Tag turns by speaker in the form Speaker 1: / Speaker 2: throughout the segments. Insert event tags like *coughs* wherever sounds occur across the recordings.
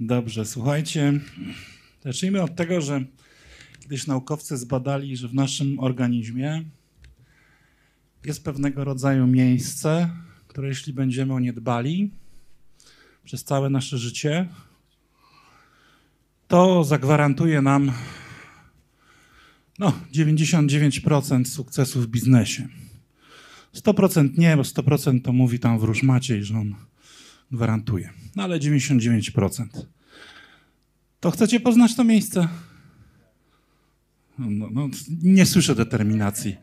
Speaker 1: Dobrze, słuchajcie. Zacznijmy od tego, że kiedyś naukowcy zbadali, że w naszym organizmie jest pewnego rodzaju miejsce, które jeśli będziemy o nie dbali przez całe nasze życie, to zagwarantuje nam no, 99% sukcesu w biznesie. 100% nie, bo 100% to mówi tam wróż Maciej, że on gwarantuję. No ale 99%. To chcecie poznać to miejsce? No, no, nie słyszę determinacji.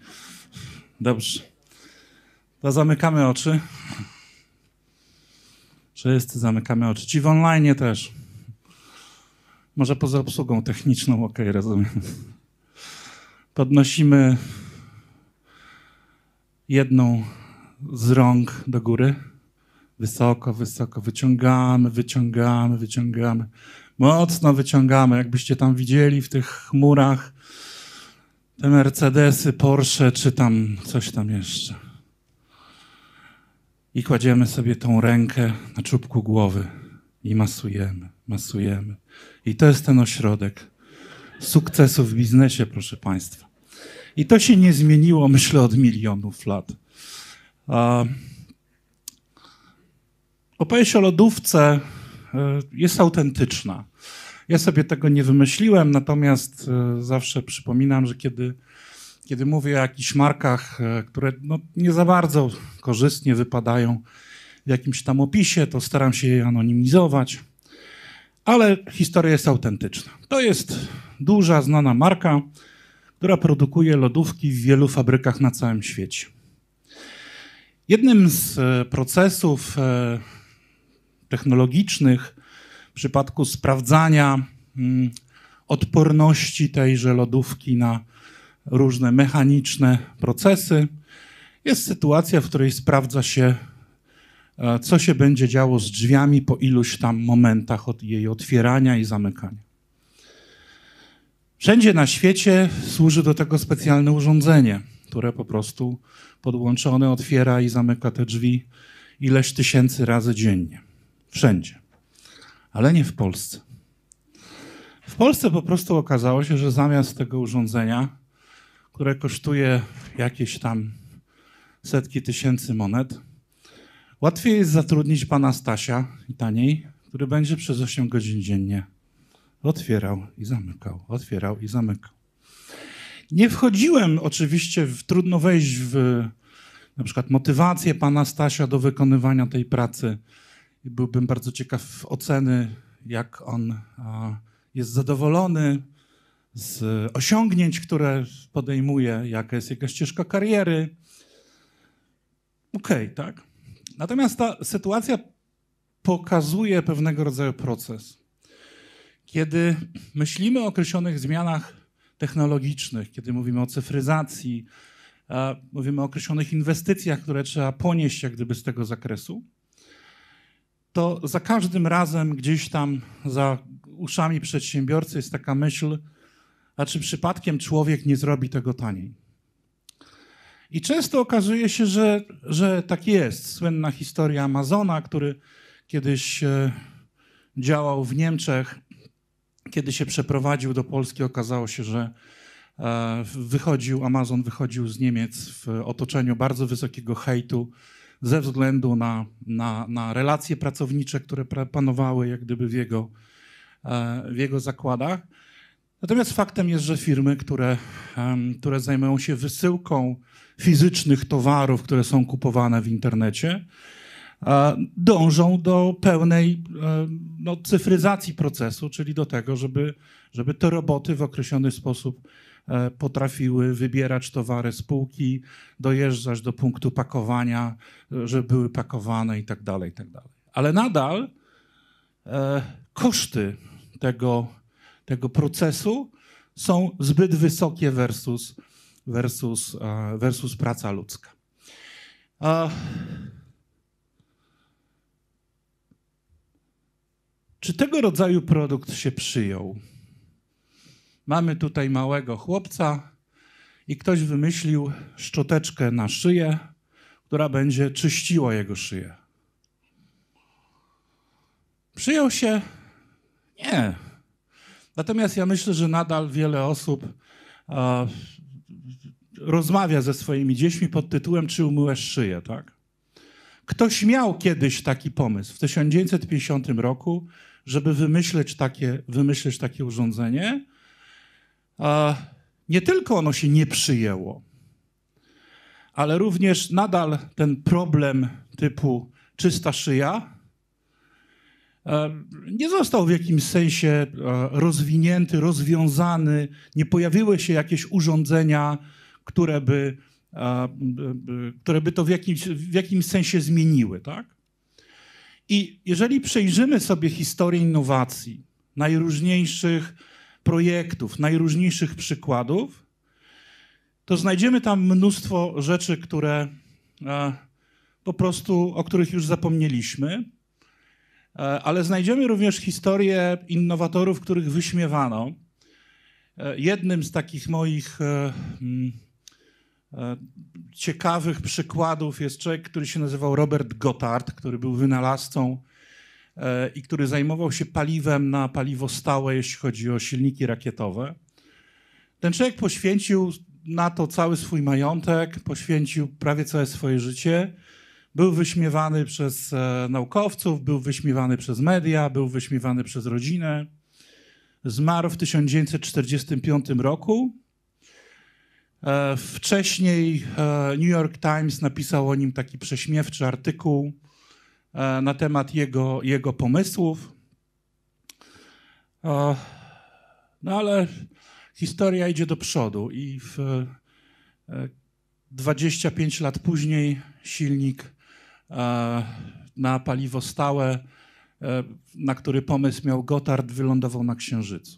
Speaker 1: Dobrze. To zamykamy oczy. Wszyscy zamykamy oczy. Ci w online też. Może poza obsługą techniczną, ok, rozumiem. Podnosimy jedną z rąk do góry. Wysoko, wysoko, wyciągamy, wyciągamy, wyciągamy. Mocno wyciągamy. Jakbyście tam widzieli w tych chmurach te Mercedesy, Porsche, czy tam coś tam jeszcze. I kładziemy sobie tą rękę na czubku głowy i masujemy, masujemy. I to jest ten ośrodek sukcesu w biznesie, proszę Państwa. I to się nie zmieniło, myślę, od milionów lat. Uh, Opowieść o lodówce e, jest autentyczna. Ja sobie tego nie wymyśliłem, natomiast e, zawsze przypominam, że kiedy, kiedy mówię o jakichś markach, e, które no nie za bardzo korzystnie wypadają w jakimś tam opisie, to staram się je anonimizować. Ale historia jest autentyczna. To jest duża, znana marka, która produkuje lodówki w wielu fabrykach na całym świecie. Jednym z procesów technologicznych, w przypadku sprawdzania mm, odporności tejże lodówki na różne mechaniczne procesy, jest sytuacja, w której sprawdza się, e, co się będzie działo z drzwiami po iluś tam momentach od jej otwierania i zamykania. Wszędzie na świecie służy do tego specjalne urządzenie, które po prostu podłączone otwiera i zamyka te drzwi ileś tysięcy razy dziennie wszędzie, ale nie w Polsce. W Polsce po prostu okazało się, że zamiast tego urządzenia, które kosztuje jakieś tam setki tysięcy monet, łatwiej jest zatrudnić pana Stasia i taniej, który będzie przez 8 godzin dziennie otwierał i zamykał, otwierał i zamykał. Nie wchodziłem oczywiście, w, trudno wejść w na przykład motywację pana Stasia do wykonywania tej pracy byłbym bardzo ciekaw oceny, jak on jest zadowolony z osiągnięć, które podejmuje, jaka jest jego ścieżka kariery. Okej, okay, tak. Natomiast ta sytuacja pokazuje pewnego rodzaju proces. Kiedy myślimy o określonych zmianach technologicznych, kiedy mówimy o cyfryzacji, mówimy o określonych inwestycjach, które trzeba ponieść jak gdyby z tego zakresu, to za każdym razem gdzieś tam za uszami przedsiębiorcy jest taka myśl, a czy przypadkiem człowiek nie zrobi tego taniej? I często okazuje się, że, że tak jest. Słynna historia Amazona, który kiedyś e, działał w Niemczech, kiedy się przeprowadził do Polski, okazało się, że e, wychodził, Amazon wychodził z Niemiec w otoczeniu bardzo wysokiego hejtu ze względu na, na, na relacje pracownicze, które panowały jak gdyby w jego, e, w jego zakładach. Natomiast faktem jest, że firmy, które, które zajmują się wysyłką fizycznych towarów, które są kupowane w internecie, e, dążą do pełnej e, no, cyfryzacji procesu, czyli do tego, żeby, żeby te roboty w określony sposób E, potrafiły wybierać towary półki, dojeżdżać do punktu pakowania, e, żeby były pakowane i tak dalej, i tak dalej. Ale nadal e, koszty tego, tego procesu są zbyt wysokie versus, versus, e, versus praca ludzka. E, czy tego rodzaju produkt się przyjął? Mamy tutaj małego chłopca i ktoś wymyślił szczoteczkę na szyję, która będzie czyściła jego szyję. Przyjął się? Nie. Natomiast ja myślę, że nadal wiele osób a, rozmawia ze swoimi dziećmi pod tytułem Czy umyłeś szyję, tak? Ktoś miał kiedyś taki pomysł w 1950 roku, żeby wymyśleć takie, wymyśleć takie urządzenie, nie tylko ono się nie przyjęło, ale również nadal ten problem typu czysta szyja e, nie został w jakimś sensie e, rozwinięty, rozwiązany, nie pojawiły się jakieś urządzenia, które by, e, które by to w jakimś, w jakimś sensie zmieniły. Tak? I jeżeli przejrzymy sobie historię innowacji, najróżniejszych projektów, najróżniejszych przykładów, to znajdziemy tam mnóstwo rzeczy, które e, po prostu, o których już zapomnieliśmy, e, ale znajdziemy również historię innowatorów, których wyśmiewano. E, jednym z takich moich mm, ciekawych przykładów jest człowiek, który się nazywał Robert Gotthard, który był wynalazcą i który zajmował się paliwem na paliwo stałe, jeśli chodzi o silniki rakietowe. Ten człowiek poświęcił na to cały swój majątek, poświęcił prawie całe swoje życie. Był wyśmiewany przez e, naukowców, był wyśmiewany przez media, był wyśmiewany przez rodzinę. Zmarł w 1945 roku. E, wcześniej e, New York Times napisał o nim taki prześmiewczy artykuł, E, na temat jego, jego pomysłów. E, no ale historia idzie do przodu i w 25 e, lat później silnik na paliwo stałe, na który pomysł miał Gotard wylądował na Księżycu.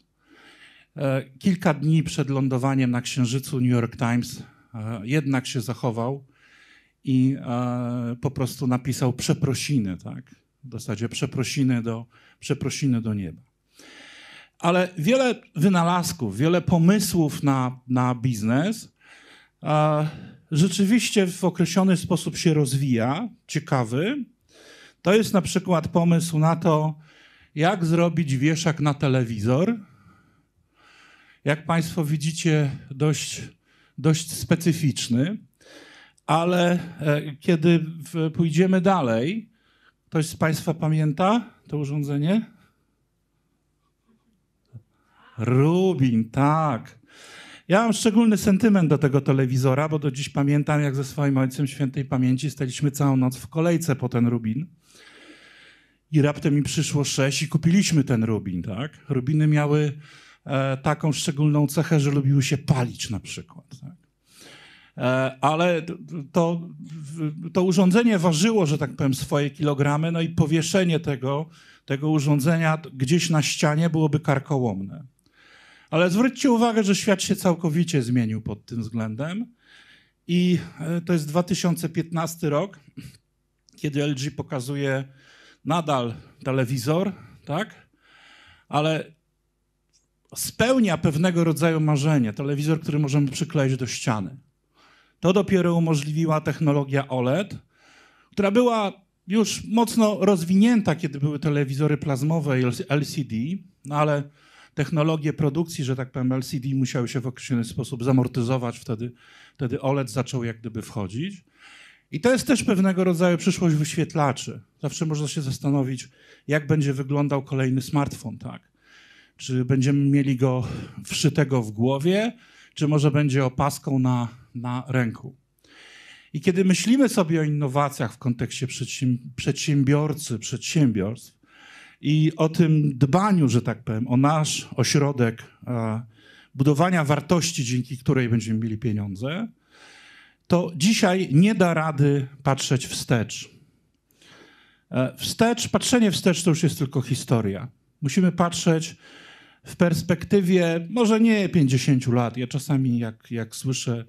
Speaker 1: Kilka dni przed lądowaniem na Księżycu New York Times jednak się zachował i e, po prostu napisał przeprosiny, tak? W zasadzie przeprosiny do, przeprosiny do nieba. Ale wiele wynalazków, wiele pomysłów na, na biznes e, rzeczywiście w określony sposób się rozwija, ciekawy. To jest na przykład pomysł na to, jak zrobić wieszak na telewizor. Jak Państwo widzicie, dość, dość specyficzny. Ale e, kiedy pójdziemy dalej, ktoś z Państwa pamięta to urządzenie? Rubin, tak. Ja mam szczególny sentyment do tego telewizora, bo do dziś pamiętam, jak ze swoim ojcem świętej pamięci staliśmy całą noc w kolejce po ten Rubin. I raptem mi przyszło sześć i kupiliśmy ten Rubin, tak? Rubiny miały e, taką szczególną cechę, że lubiły się palić na przykład. Tak? E, ale to, to urządzenie ważyło, że tak powiem, swoje kilogramy, no i powieszenie tego, tego urządzenia gdzieś na ścianie byłoby karkołomne. Ale zwróćcie uwagę, że świat się całkowicie zmienił pod tym względem. I e, to jest 2015 rok, kiedy LG pokazuje nadal telewizor, tak? Ale spełnia pewnego rodzaju marzenie. Telewizor, który możemy przykleić do ściany. To dopiero umożliwiła technologia OLED, która była już mocno rozwinięta, kiedy były telewizory plazmowe i LCD, no ale technologie produkcji, że tak powiem, LCD musiały się w określony sposób zamortyzować, wtedy, wtedy OLED zaczął jak gdyby wchodzić. I to jest też pewnego rodzaju przyszłość wyświetlaczy. Zawsze można się zastanowić, jak będzie wyglądał kolejny smartfon, tak? Czy będziemy mieli go wszytego w głowie, czy może będzie opaską na na ręku. I kiedy myślimy sobie o innowacjach w kontekście przedsiębiorcy, przedsiębiorstw i o tym dbaniu, że tak powiem, o nasz ośrodek e, budowania wartości, dzięki której będziemy mieli pieniądze, to dzisiaj nie da rady patrzeć wstecz. E, wstecz, patrzenie wstecz to już jest tylko historia. Musimy patrzeć w perspektywie może nie 50 lat. Ja czasami, jak, jak słyszę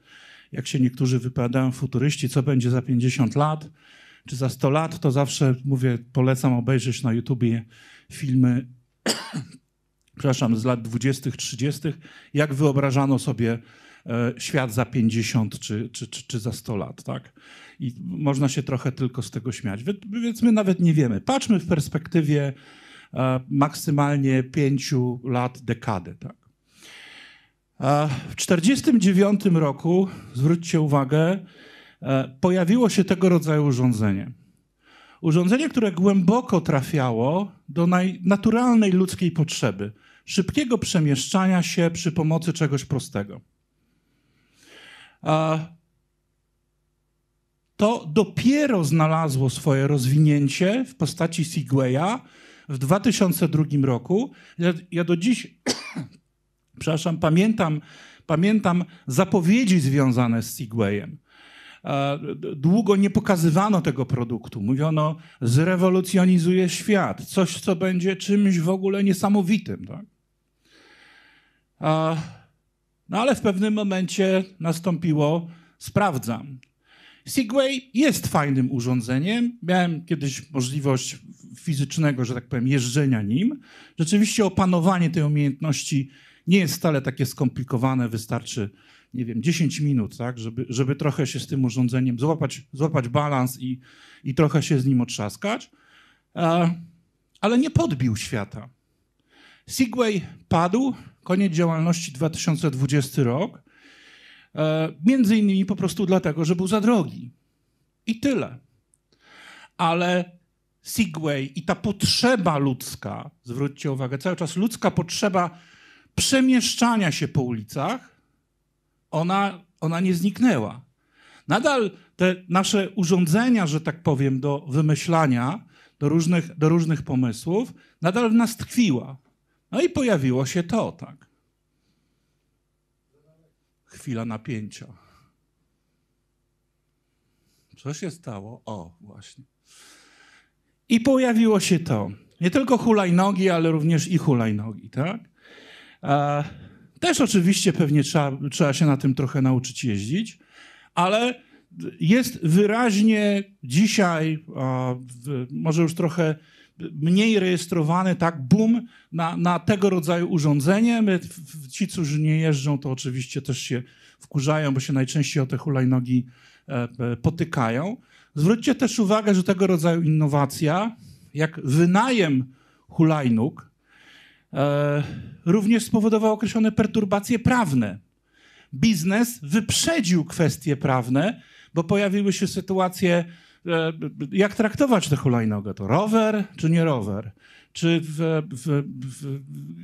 Speaker 1: jak się niektórzy wypowiadają, futuryści, co będzie za 50 lat czy za 100 lat, to zawsze mówię, polecam obejrzeć na YouTubie filmy, *coughs* przepraszam, z lat 20., 30., jak wyobrażano sobie e, świat za 50 czy, czy, czy, czy, za 100 lat, tak? I można się trochę tylko z tego śmiać. Więc my nawet nie wiemy. Patrzmy w perspektywie e, maksymalnie 5 lat, dekady, tak? A w 1949 roku, zwróćcie uwagę, e, pojawiło się tego rodzaju urządzenie. Urządzenie, które głęboko trafiało do najnaturalnej ludzkiej potrzeby szybkiego przemieszczania się przy pomocy czegoś prostego. To dopiero znalazło swoje rozwinięcie w postaci Segwaya w 2002 roku. Ja, ja do dziś przepraszam, pamiętam, pamiętam zapowiedzi związane z Segwayem. E, długo nie pokazywano tego produktu. Mówiono, zrewolucjonizuje świat, coś, co będzie czymś w ogóle niesamowitym. Tak? E, no ale w pewnym momencie nastąpiło, sprawdzam. Segway jest fajnym urządzeniem. Miałem kiedyś możliwość fizycznego, że tak powiem, jeżdżenia nim. Rzeczywiście opanowanie tej umiejętności nie jest wcale takie skomplikowane, wystarczy, nie wiem, 10 minut, tak, żeby, żeby trochę się z tym urządzeniem złapać, złapać balans i, i trochę się z nim otrzaskać. E, ale nie podbił świata. Segway padł, koniec działalności 2020 rok, e, między innymi po prostu dlatego, że był za drogi. I tyle. Ale Segway i ta potrzeba ludzka, zwróćcie uwagę, cały czas ludzka potrzeba przemieszczania się po ulicach, ona, ona nie zniknęła. Nadal te nasze urządzenia, że tak powiem, do wymyślania, do różnych, do różnych pomysłów, nadal w nas tkwiła. No i pojawiło się to, tak. Chwila napięcia. Co się stało? O, właśnie. I pojawiło się to. Nie tylko hulajnogi, ale również i hulajnogi, tak? Też oczywiście pewnie trzeba, trzeba się na tym trochę nauczyć jeździć, ale jest wyraźnie dzisiaj, może już trochę mniej rejestrowany tak boom na, na tego rodzaju urządzenie. My, ci, którzy nie jeżdżą, to oczywiście też się wkurzają, bo się najczęściej o te hulajnogi e, e, potykają. Zwróćcie też uwagę, że tego rodzaju innowacja, jak wynajem hulajnóg, E, również spowodował określone perturbacje prawne. Biznes wyprzedził kwestie prawne, bo pojawiły się sytuacje, e, jak traktować tę hulajnogę, to rower czy nie rower, czy w, w, w,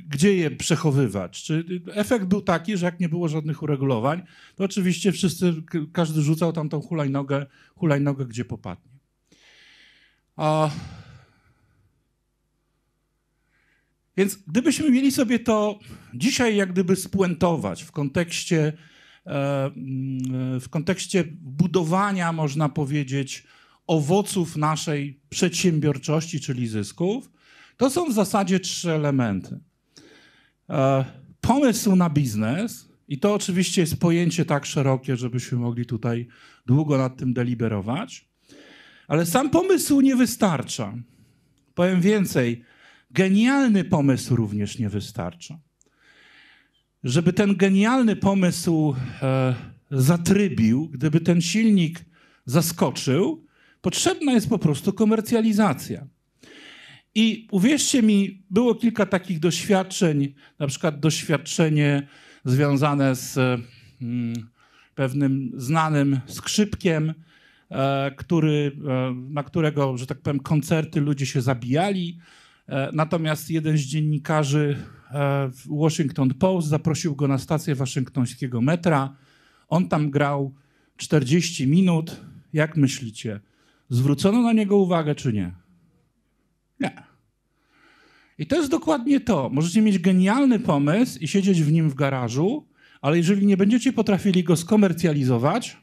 Speaker 1: gdzie je przechowywać. Czy efekt był taki, że jak nie było żadnych uregulowań, to oczywiście wszyscy, każdy rzucał tam tą hulajnogę, hulajnogę gdzie popadnie. A więc gdybyśmy mieli sobie to dzisiaj jak gdyby spuentować w kontekście, e, mm, w kontekście budowania, można powiedzieć, owoców naszej przedsiębiorczości, czyli zysków, to są w zasadzie trzy elementy. E, pomysł na biznes, i to oczywiście jest pojęcie tak szerokie, żebyśmy mogli tutaj długo nad tym deliberować, ale sam pomysł nie wystarcza. Powiem więcej, genialny pomysł również nie wystarcza. Żeby ten genialny pomysł e, zatrybił, gdyby ten silnik zaskoczył, potrzebna jest po prostu komercjalizacja. I uwierzcie mi, było kilka takich doświadczeń, na przykład doświadczenie związane z e, mm, pewnym znanym skrzypkiem, e, który, e, na którego, że tak powiem, koncerty ludzie się zabijali E, natomiast jeden z dziennikarzy e, Washington Post zaprosił go na stację waszyngtońskiego metra. On tam grał 40 minut. Jak myślicie, zwrócono na niego uwagę czy nie? Nie. I to jest dokładnie to. Możecie mieć genialny pomysł i siedzieć w nim w garażu, ale jeżeli nie będziecie potrafili go skomercjalizować,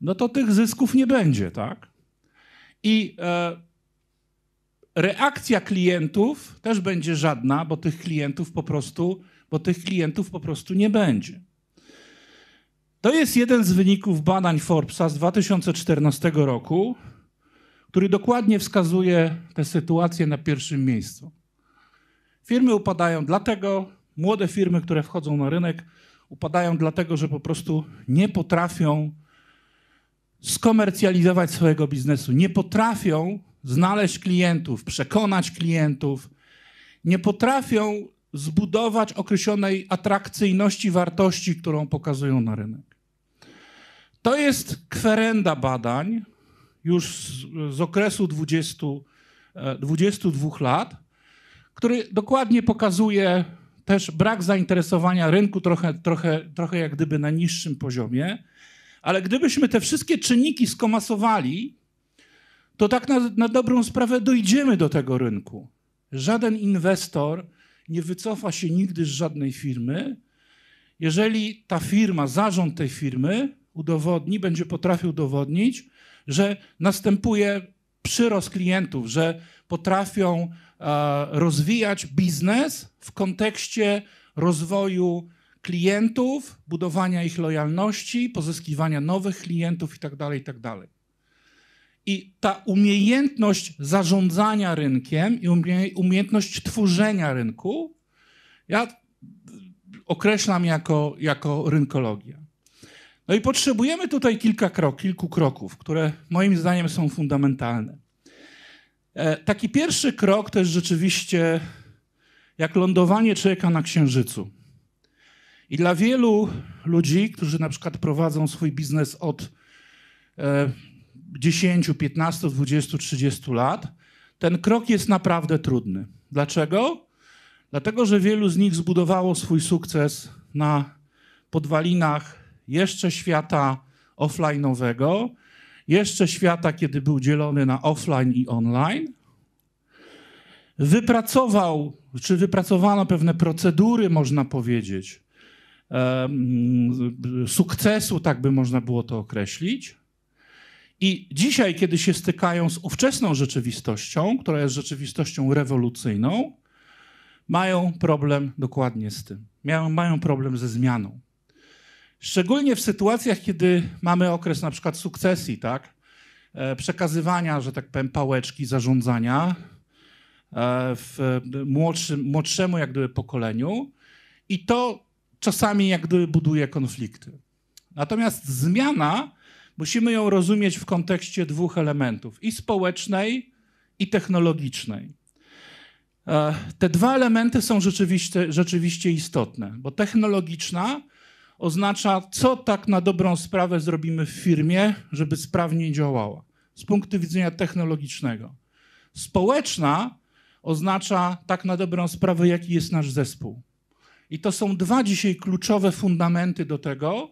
Speaker 1: no to tych zysków nie będzie, tak? I e, reakcja klientów też będzie żadna, bo tych klientów po prostu, bo tych klientów po prostu nie będzie. To jest jeden z wyników badań Forbesa z 2014 roku, który dokładnie wskazuje tę sytuację na pierwszym miejscu. Firmy upadają dlatego, młode firmy, które wchodzą na rynek, upadają dlatego, że po prostu nie potrafią skomercjalizować swojego biznesu, nie potrafią znaleźć klientów, przekonać klientów, nie potrafią zbudować określonej atrakcyjności, wartości, którą pokazują na rynek. To jest kwerenda badań już z, z okresu 20, 22 e, lat, który dokładnie pokazuje też brak zainteresowania rynku, trochę, trochę, trochę jak gdyby na niższym poziomie. Ale gdybyśmy te wszystkie czynniki skomasowali, to tak na, na dobrą sprawę dojdziemy do tego rynku. Żaden inwestor nie wycofa się nigdy z żadnej firmy, jeżeli ta firma, zarząd tej firmy udowodni, będzie potrafił udowodnić, że następuje przyrost klientów, że potrafią e, rozwijać biznes w kontekście rozwoju klientów, budowania ich lojalności, pozyskiwania nowych klientów itd., tak itd. Tak i ta umiejętność zarządzania rynkiem i umiejętność tworzenia rynku, ja określam jako, jako rynkologię. No i potrzebujemy tutaj kilka krok, kilku kroków, które moim zdaniem są fundamentalne. E, taki pierwszy krok to jest rzeczywiście jak lądowanie człowieka na księżycu. I dla wielu ludzi, którzy na przykład prowadzą swój biznes od e, 10, 15, 20, 30 lat, ten krok jest naprawdę trudny. Dlaczego? Dlatego, że wielu z nich zbudowało swój sukces na podwalinach jeszcze świata offline'owego, jeszcze świata, kiedy był dzielony na offline i online. Wypracował, czy wypracowano pewne procedury, można powiedzieć, sukcesu, tak by można było to określić. I dzisiaj, kiedy się stykają z ówczesną rzeczywistością, która jest rzeczywistością rewolucyjną, mają problem dokładnie z tym. Mają, mają problem ze zmianą. Szczególnie w sytuacjach, kiedy mamy okres na przykład sukcesji, tak? E, przekazywania, że tak powiem, pałeczki zarządzania e, w e, młodszym, młodszemu jak gdyby pokoleniu i to czasami jak gdyby buduje konflikty. Natomiast zmiana Musimy ją rozumieć w kontekście dwóch elementów i społecznej, i technologicznej. E, te dwa elementy są rzeczywiście, rzeczywiście istotne, bo technologiczna oznacza, co tak na dobrą sprawę zrobimy w firmie, żeby sprawnie działała z punktu widzenia technologicznego. Społeczna oznacza tak na dobrą sprawę, jaki jest nasz zespół. I to są dwa dzisiaj kluczowe fundamenty do tego,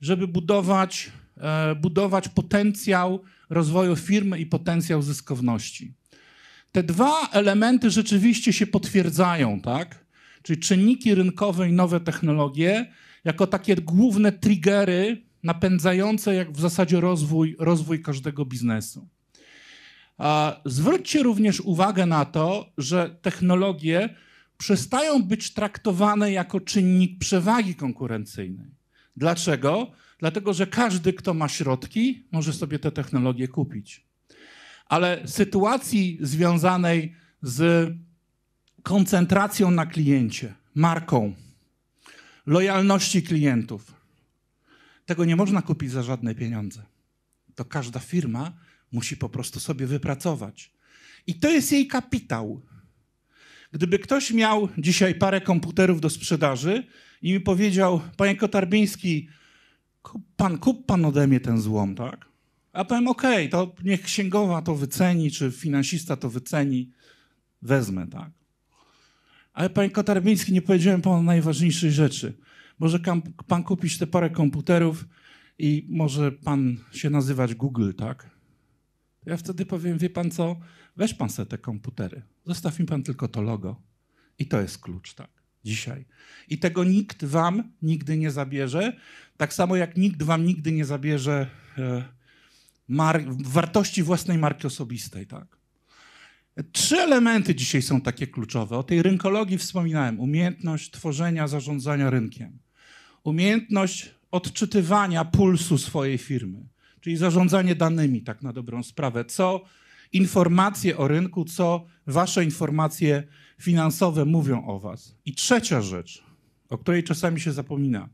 Speaker 1: żeby budować E, budować potencjał rozwoju firmy i potencjał zyskowności. Te dwa elementy rzeczywiście się potwierdzają, tak? Czyli czynniki rynkowe i nowe technologie jako takie główne triggery napędzające jak w zasadzie rozwój, rozwój każdego biznesu. A zwróćcie również uwagę na to, że technologie przestają być traktowane jako czynnik przewagi konkurencyjnej. Dlaczego? dlatego że każdy, kto ma środki, może sobie te technologie kupić. Ale sytuacji związanej z koncentracją na kliencie, marką, lojalności klientów, tego nie można kupić za żadne pieniądze. To każda firma musi po prostu sobie wypracować. I to jest jej kapitał. Gdyby ktoś miał dzisiaj parę komputerów do sprzedaży i mi powiedział, panie Kotarbiński, kup pan, kup pan ode mnie ten złom, tak? A powiem, okej, okay, to niech księgowa to wyceni, czy finansista to wyceni, wezmę, tak? Ale panie Kotarbiński, nie powiedziałem panu najważniejszej rzeczy. Może pan kupić te parę komputerów i może pan się nazywać Google, tak? Ja wtedy powiem, wie pan co, weź pan sobie te komputery, zostaw mi pan tylko to logo i to jest klucz, tak? dzisiaj. I tego nikt wam nigdy nie zabierze, tak samo jak nikt wam nigdy nie zabierze e, wartości własnej marki osobistej. Tak? Trzy elementy dzisiaj są takie kluczowe. O tej rynkologii wspominałem. Umiejętność tworzenia, zarządzania rynkiem. Umiejętność odczytywania pulsu swojej firmy, czyli zarządzanie danymi, tak na dobrą sprawę. Co informacje o rynku, co wasze informacje finansowe mówią o was. I trzecia rzecz, o której czasami się zapomina.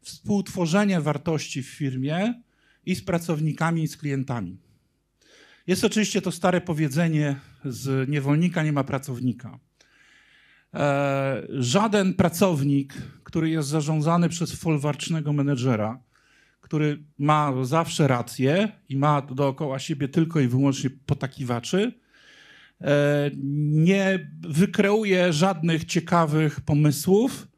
Speaker 1: Współtworzenie wartości w firmie i z pracownikami, i z klientami. Jest oczywiście to stare powiedzenie: z niewolnika nie ma pracownika. E, żaden pracownik, który jest zarządzany przez folwarcznego menedżera, który ma zawsze rację i ma dookoła siebie tylko i wyłącznie potakiwaczy, E, nie wykreuje żadnych ciekawych pomysłów,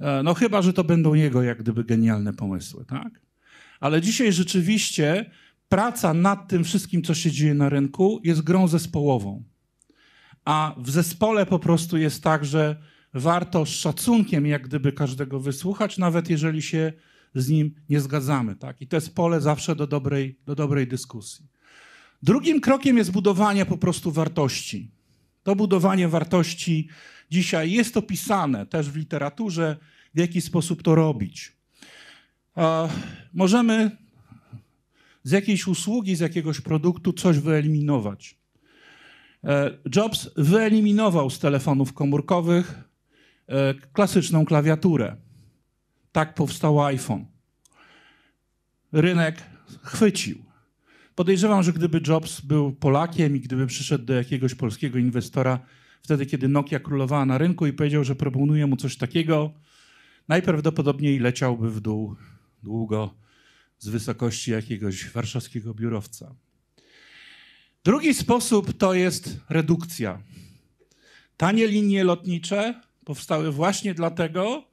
Speaker 1: e, no chyba, że to będą jego jak gdyby genialne pomysły, tak? Ale dzisiaj rzeczywiście praca nad tym wszystkim, co się dzieje na rynku, jest grą zespołową. A w zespole po prostu jest tak, że warto z szacunkiem jak gdyby każdego wysłuchać, nawet jeżeli się z nim nie zgadzamy. Tak? I to jest pole zawsze do dobrej, do dobrej dyskusji. Drugim krokiem jest budowanie po prostu wartości. To budowanie wartości dzisiaj jest opisane też w literaturze, w jaki sposób to robić. Możemy z jakiejś usługi, z jakiegoś produktu coś wyeliminować. E, Jobs wyeliminował z telefonów komórkowych e, klasyczną klawiaturę. Tak powstał iPhone. Rynek chwycił. Podejrzewam, że gdyby Jobs był Polakiem i gdyby przyszedł do jakiegoś polskiego inwestora, wtedy kiedy Nokia królowała na rynku i powiedział, że proponuje mu coś takiego, najprawdopodobniej leciałby w dół długo z wysokości jakiegoś warszawskiego biurowca. Drugi sposób to jest redukcja. Tanie linie lotnicze powstały właśnie dlatego,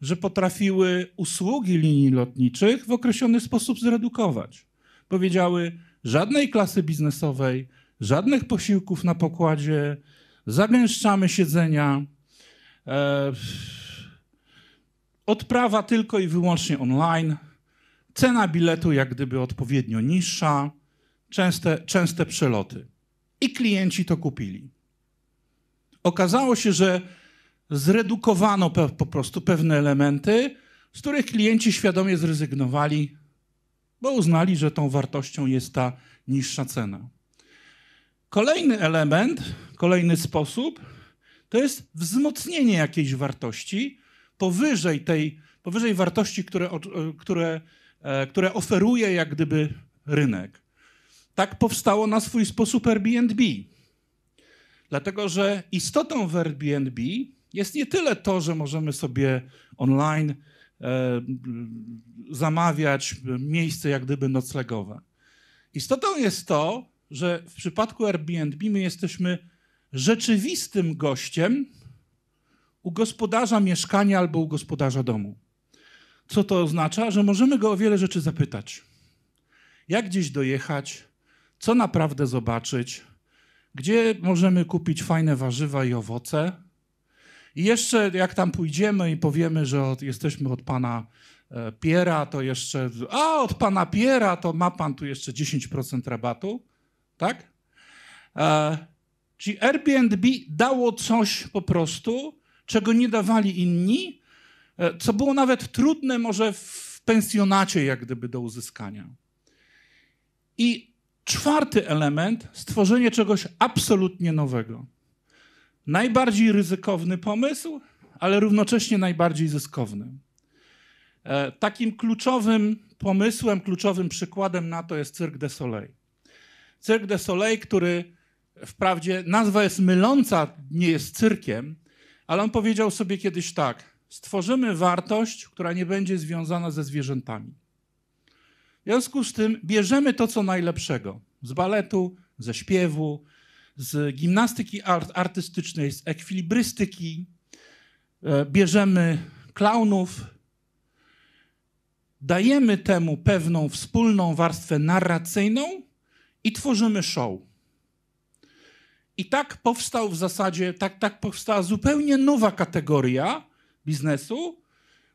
Speaker 1: że potrafiły usługi linii lotniczych w określony sposób zredukować powiedziały żadnej klasy biznesowej, żadnych posiłków na pokładzie, zagęszczamy siedzenia, e, odprawa tylko i wyłącznie online, cena biletu jak gdyby odpowiednio niższa, częste, częste przeloty. I klienci to kupili. Okazało się, że zredukowano po prostu pewne elementy, z których klienci świadomie zrezygnowali, bo uznali, że tą wartością jest ta niższa cena. Kolejny element, kolejny sposób to jest wzmocnienie jakiejś wartości powyżej tej, powyżej wartości, które, e, które, e, które oferuje jak gdyby rynek. Tak powstało na swój sposób Airbnb. Dlatego, że istotą w Airbnb jest nie tyle to, że możemy sobie online E, zamawiać miejsce jak gdyby noclegowe. Istotą jest to, że w przypadku Airbnb my jesteśmy rzeczywistym gościem u gospodarza mieszkania albo u gospodarza domu. Co to oznacza? Że możemy go o wiele rzeczy zapytać. Jak gdzieś dojechać? Co naprawdę zobaczyć? Gdzie możemy kupić fajne warzywa i owoce? I jeszcze jak tam pójdziemy i powiemy, że od, jesteśmy od pana e, Piera, to jeszcze, a od pana Piera to ma pan tu jeszcze 10% rabatu, tak? E, czyli Airbnb dało coś po prostu, czego nie dawali inni, e, co było nawet trudne może w pensjonacie jak gdyby do uzyskania. I czwarty element, stworzenie czegoś absolutnie nowego najbardziej ryzykowny pomysł, ale równocześnie najbardziej zyskowny. E, takim kluczowym pomysłem, kluczowym przykładem na to jest Cirque de Soleil. Cirque de Soleil, który wprawdzie nazwa jest myląca, nie jest cyrkiem, ale on powiedział sobie kiedyś tak: stworzymy wartość, która nie będzie związana ze zwierzętami. W związku z tym bierzemy to, co najlepszego z baletu, ze śpiewu, z gimnastyki art, artystycznej, z ekwilibrystyki, e, bierzemy klaunów, dajemy temu pewną wspólną warstwę narracyjną i tworzymy show. I tak powstał w zasadzie, tak, tak powstała zupełnie nowa kategoria biznesu,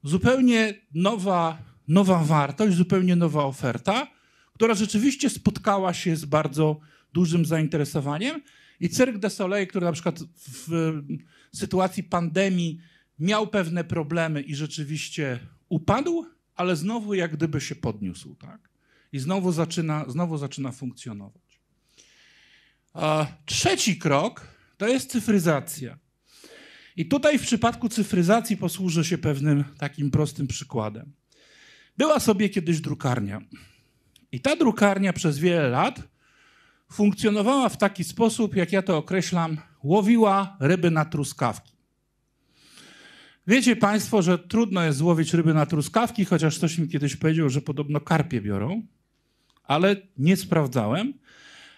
Speaker 1: zupełnie nowa, nowa wartość, zupełnie nowa oferta, która rzeczywiście spotkała się z bardzo dużym zainteresowaniem. I Cirque de Soleil, który na przykład w sytuacji pandemii miał pewne problemy i rzeczywiście upadł, ale znowu jak gdyby się podniósł, tak? I znowu zaczyna, znowu zaczyna funkcjonować. A trzeci krok to jest cyfryzacja. I tutaj w przypadku cyfryzacji posłużę się pewnym takim prostym przykładem. Była sobie kiedyś drukarnia. I ta drukarnia przez wiele lat funkcjonowała w taki sposób, jak ja to określam, łowiła ryby na truskawki. Wiecie Państwo, że trudno jest złowić ryby na truskawki, chociaż ktoś mi kiedyś powiedział, że podobno karpie biorą, ale nie sprawdzałem.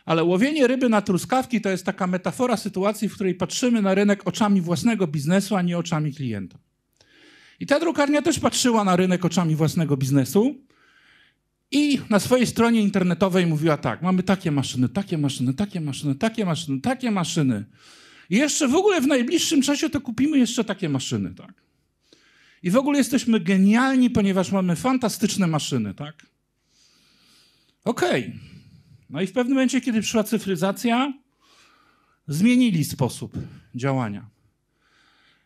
Speaker 1: Ale łowienie ryby na truskawki to jest taka metafora sytuacji, w której patrzymy na rynek oczami własnego biznesu, a nie oczami klienta. I ta drukarnia też patrzyła na rynek oczami własnego biznesu, i na swojej stronie internetowej mówiła tak: mamy takie maszyny, takie maszyny, takie maszyny, takie maszyny, takie maszyny. I jeszcze w ogóle w najbliższym czasie to kupimy jeszcze takie maszyny, tak. I w ogóle jesteśmy genialni, ponieważ mamy fantastyczne maszyny, tak. Okej. Okay. No i w pewnym momencie, kiedy przyszła cyfryzacja, zmienili sposób działania.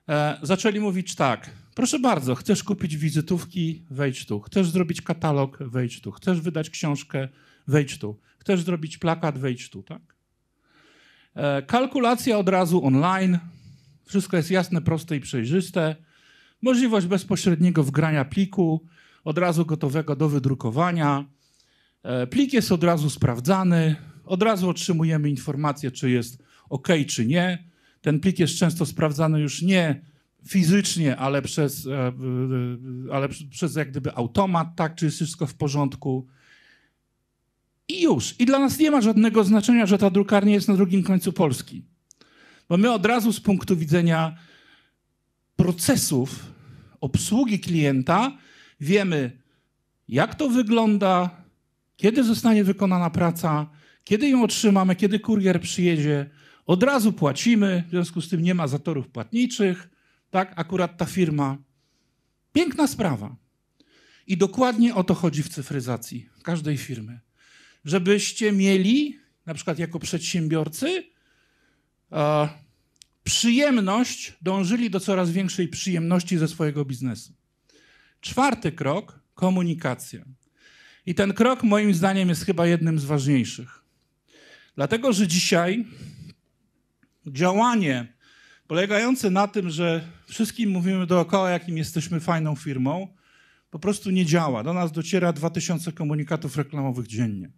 Speaker 1: E, zaczęli mówić tak. Proszę bardzo, chcesz kupić wizytówki? Wejdź tu. Chcesz zrobić katalog? Wejdź tu. Chcesz wydać książkę? Wejdź tu. Chcesz zrobić plakat? Wejdź tu, tak? E, kalkulacja od razu online. Wszystko jest jasne, proste i przejrzyste. Możliwość bezpośredniego wgrania pliku, od razu gotowego do wydrukowania. E, plik jest od razu sprawdzany, od razu otrzymujemy informację, czy jest OK, czy nie. Ten plik jest często sprawdzany już nie fizycznie, ale przez, e, e, e, ale przez jak gdyby automat, tak, czy jest wszystko w porządku. I już. I dla nas nie ma żadnego znaczenia, że ta drukarnia jest na drugim końcu Polski. Bo my od razu z punktu widzenia procesów obsługi klienta wiemy, jak to wygląda, kiedy zostanie wykonana praca, kiedy ją otrzymamy, kiedy kurier przyjedzie. Od razu płacimy, w związku z tym nie ma zatorów płatniczych tak, akurat ta firma. Piękna sprawa. I dokładnie o to chodzi w cyfryzacji każdej firmy. Żebyście mieli, na przykład jako przedsiębiorcy, e, przyjemność, dążyli do coraz większej przyjemności ze swojego biznesu. Czwarty krok komunikacja. I ten krok, moim zdaniem, jest chyba jednym z ważniejszych. Dlatego, że dzisiaj działanie polegające na tym, że wszystkim mówimy dookoła, jakim jesteśmy fajną firmą, po prostu nie działa. Do nas dociera 2000 komunikatów reklamowych dziennie.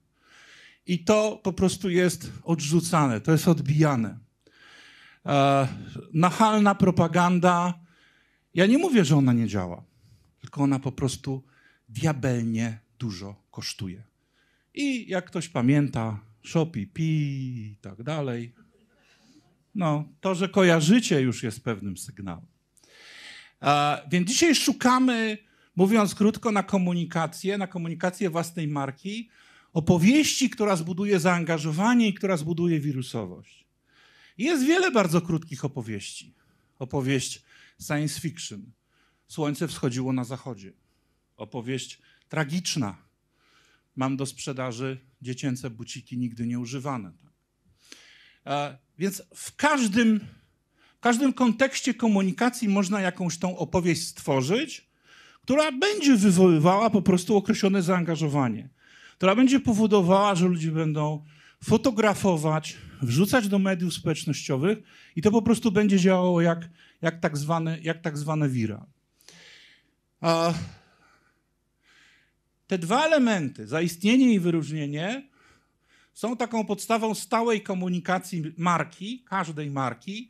Speaker 1: I to po prostu jest odrzucane, to jest odbijane. E, nachalna propaganda. Ja nie mówię, że ona nie działa, tylko ona po prostu diabelnie dużo kosztuje. I jak ktoś pamięta, Shopee, Pi i tak dalej, no to, że kojarzycie już jest pewnym sygnałem. Więc dzisiaj szukamy, mówiąc krótko, na komunikację, na komunikację własnej marki, opowieści, która zbuduje zaangażowanie i która zbuduje wirusowość. Jest wiele bardzo krótkich opowieści. Opowieść science fiction. Słońce wschodziło na zachodzie. Opowieść tragiczna. Mam do sprzedaży dziecięce buciki nigdy nie używane. Tak. Więc w każdym w każdym kontekście komunikacji można jakąś tą opowieść stworzyć, która będzie wywoływała po prostu określone zaangażowanie, która będzie powodowała, że ludzie będą fotografować, wrzucać do mediów społecznościowych i to po prostu będzie działało jak, jak, tak, jak tak zwane wira. A te dwa elementy, zaistnienie i wyróżnienie, są taką podstawą stałej komunikacji marki, każdej marki,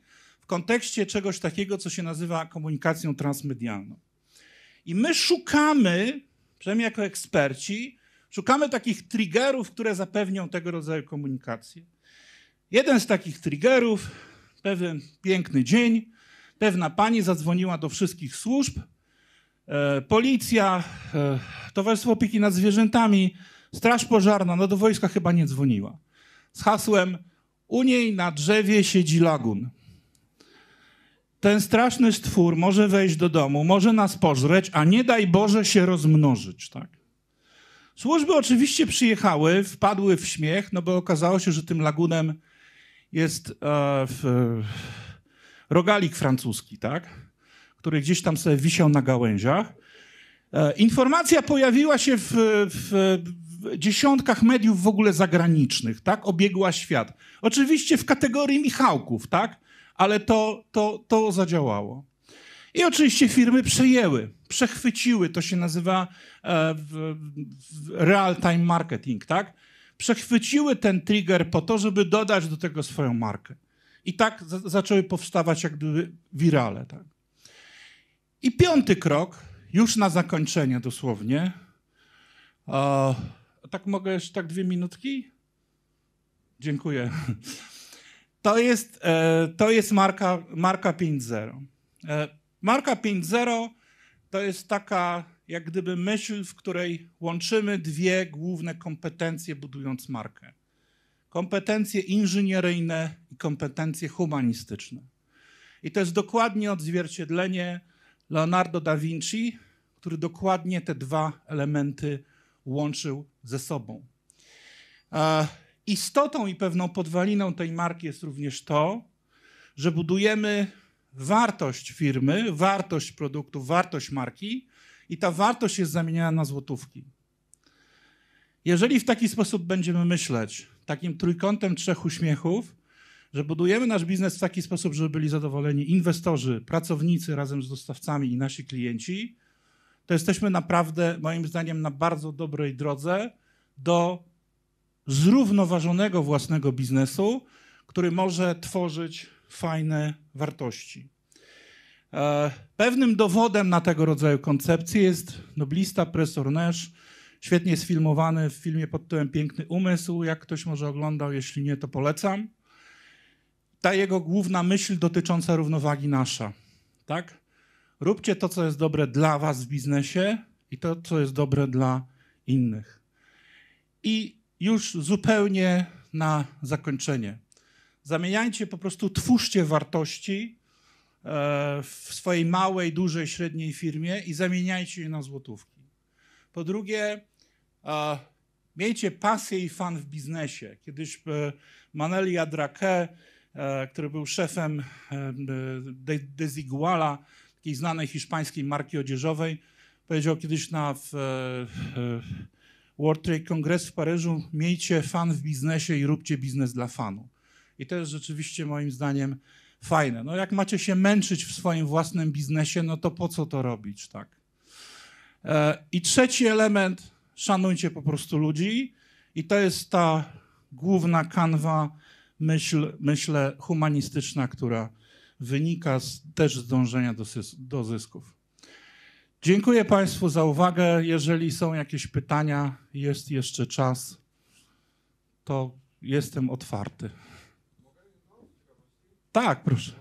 Speaker 1: kontekście czegoś takiego, co się nazywa komunikacją transmedialną. I my szukamy, przynajmniej jako eksperci, szukamy takich triggerów, które zapewnią tego rodzaju komunikację. Jeden z takich triggerów, pewien piękny dzień, pewna pani zadzwoniła do wszystkich służb, e, policja, e, Towarzystwo Opieki nad Zwierzętami, Straż Pożarna, no do wojska chyba nie dzwoniła. Z hasłem u niej na drzewie siedzi lagun ten straszny stwór może wejść do domu, może nas pożreć, a nie daj Boże się rozmnożyć, tak? Służby oczywiście przyjechały, wpadły w śmiech, no bo okazało się, że tym lagunem jest e, rogalik francuski, tak? Który gdzieś tam sobie wisiał na gałęziach. E, informacja pojawiła się w, w, w dziesiątkach mediów w ogóle zagranicznych, tak? Obiegła świat. Oczywiście w kategorii Michałków, tak? ale to, to, to zadziałało. I oczywiście firmy przejęły, przechwyciły, to się nazywa e, real-time marketing, tak? Przechwyciły ten trigger po to, żeby dodać do tego swoją markę. I tak zaczęły powstawać jak gdyby wirale, tak? I piąty krok, już na zakończenie dosłownie. O, e, tak mogę jeszcze tak dwie minutki? Dziękuję. To jest, e, to jest marka, marka 5.0. E, marka 5.0 to jest taka jak gdyby myśl, w której łączymy dwie główne kompetencje budując markę. Kompetencje inżynieryjne i kompetencje humanistyczne. I to jest dokładnie odzwierciedlenie Leonardo da Vinci, który dokładnie te dwa elementy łączył ze sobą. E, istotą i pewną podwaliną tej marki jest również to, że budujemy wartość firmy, wartość produktu, wartość marki i ta wartość jest zamieniana na złotówki. Jeżeli w taki sposób będziemy myśleć, takim trójkątem trzech uśmiechów, że budujemy nasz biznes w taki sposób, żeby byli zadowoleni inwestorzy, pracownicy razem z dostawcami i nasi klienci, to jesteśmy naprawdę, moim zdaniem, na bardzo dobrej drodze do zrównoważonego własnego biznesu, który może tworzyć fajne wartości. E, pewnym dowodem na tego rodzaju koncepcję jest noblista profesor Nash, świetnie sfilmowany w filmie pod tytułem Piękny Umysł. Jak ktoś może oglądał, jeśli nie, to polecam. Ta jego główna myśl dotycząca równowagi nasza. Tak? Róbcie to, co jest dobre dla was w biznesie i to, co jest dobre dla innych. I już zupełnie na zakończenie. Zamieniajcie po prostu, twórzcie wartości e, w swojej małej, dużej, średniej firmie i zamieniajcie je na złotówki. Po drugie, e, miejcie pasję i fan w biznesie. Kiedyś e, Maneli Adrake, który był szefem Desiguala, takiej znanej hiszpańskiej marki odzieżowej, powiedział kiedyś na w, World Trade Congress w Paryżu, miejcie fan w biznesie i róbcie biznes dla fanu. I to jest rzeczywiście moim zdaniem fajne. No jak macie się męczyć w swoim własnym biznesie, no to po co to robić, tak? E, I trzeci element, szanujcie po prostu ludzi i to jest ta główna kanwa, myśl, myślę, humanistyczna, która wynika z, też z dążenia do, do zysków. Dziękuję Państwu za uwagę. Jeżeli są jakieś pytania, jest jeszcze czas, to jestem otwarty. Tak, proszę.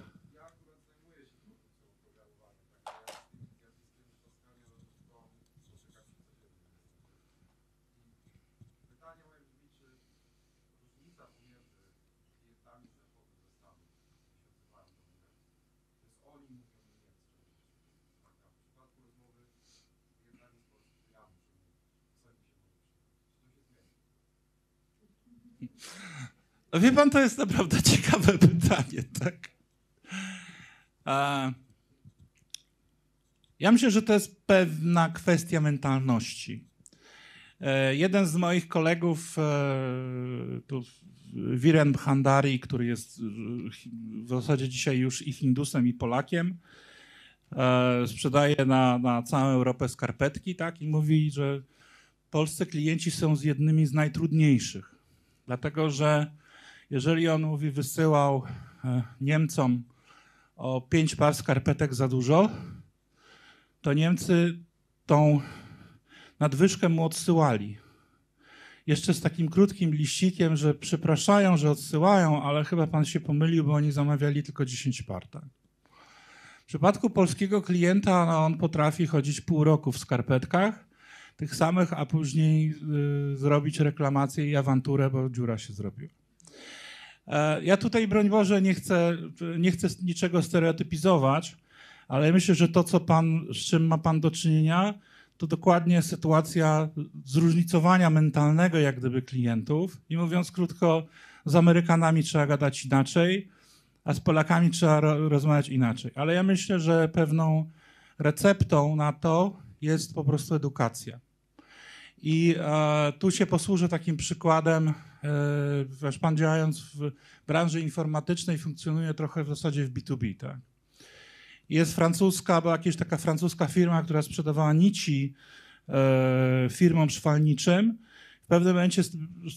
Speaker 1: No wie pan, to jest naprawdę *laughs* ciekawe pytanie, tak? Ja myślę, że to jest pewna kwestia mentalności. E, jeden z moich kolegów, e, tu Wiren Bhandari, który jest w zasadzie dzisiaj już i Hindusem, i Polakiem, e, sprzedaje na, na całą Europę skarpetki tak? i mówi, że polscy klienci są z jednymi z najtrudniejszych Dlatego, że jeżeli on mówi, wysyłał e, Niemcom o pięć par skarpetek za dużo, to Niemcy tą nadwyżkę mu odsyłali. Jeszcze z takim krótkim liścikiem, że przepraszają, że odsyłają, ale chyba pan się pomylił, bo oni zamawiali tylko 10 par. Tak? W przypadku polskiego klienta no, on potrafi chodzić pół roku w skarpetkach, tych samych, a później y, zrobić reklamację i awanturę, bo dziura się zrobiła. E, ja tutaj, broń Boże, nie chcę, nie chcę niczego stereotypizować, ale myślę, że to, co pan, z czym ma pan do czynienia, to dokładnie sytuacja zróżnicowania mentalnego, jak gdyby, klientów. I mówiąc krótko, z Amerykanami trzeba gadać inaczej, a z Polakami trzeba ro rozmawiać inaczej. Ale ja myślę, że pewną receptą na to jest po prostu edukacja. I e, tu się posłużę takim przykładem. E, pan działając w branży informatycznej funkcjonuje trochę w zasadzie w B2B. Tak? Jest francuska, była jakaś taka francuska firma, która sprzedawała nici e, firmom szwalniczym. W pewnym momencie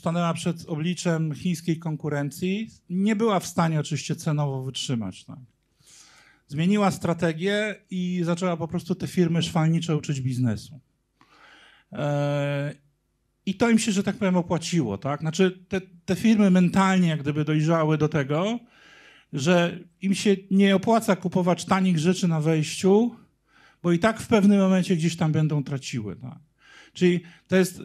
Speaker 1: stanęła przed obliczem chińskiej konkurencji. Nie była w stanie oczywiście cenowo wytrzymać. Tak? Zmieniła strategię i zaczęła po prostu te firmy szwalnicze uczyć biznesu. E, I to im się, że tak powiem, opłaciło. Tak? Znaczy te, te firmy mentalnie jak gdyby dojrzały do tego, że im się nie opłaca kupować tanich rzeczy na wejściu, bo i tak w pewnym momencie gdzieś tam będą traciły. Tak? Czyli to jest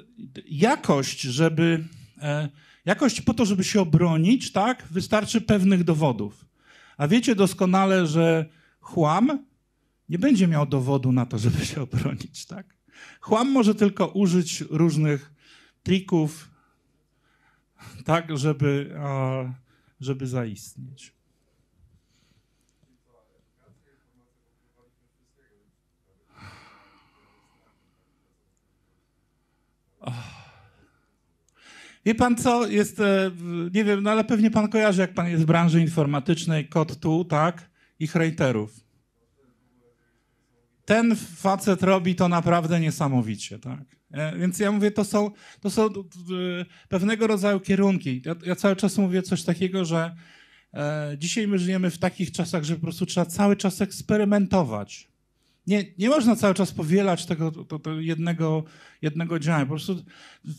Speaker 1: jakość, żeby e, jakość po to, żeby się obronić, tak, wystarczy pewnych dowodów. A wiecie doskonale, że chłam nie będzie miał dowodu na to, żeby się obronić, tak? Chłam może tylko użyć różnych trików, tak, żeby, żeby zaistnieć. Oh. Wie pan co, jest, e, nie wiem, no ale pewnie pan kojarzy, jak pan jest w branży informatycznej, kod tu, tak, i hejterów ten facet robi to naprawdę niesamowicie, tak. E, więc ja mówię, to są, to są e, pewnego rodzaju kierunki. Ja, ja cały czas mówię coś takiego, że e, dzisiaj my żyjemy w takich czasach, że po prostu trzeba cały czas eksperymentować. Nie, nie można cały czas powielać tego to, to jednego, jednego działania. Po prostu,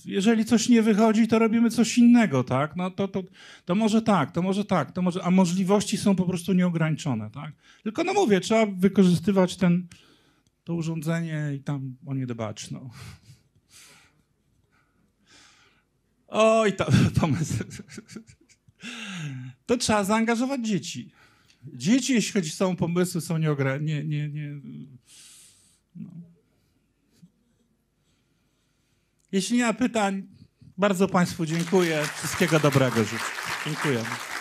Speaker 1: jeżeli coś nie wychodzi, to robimy coś innego, tak? No to, to, to może tak, to może tak, to może, a możliwości są po prostu nieograniczone, tak? Tylko no mówię, trzeba wykorzystywać ten, to urządzenie i tam o nie dbać. No. Oj, to *laughs* pomysł. To trzeba zaangażować dzieci. Dzieci, jeśli chodzi o pomysły, są nieograne. Nie, nie, nie. No. Jeśli nie ma pytań, bardzo Państwu dziękuję. Wszystkiego dobrego życzę. Dziękuję.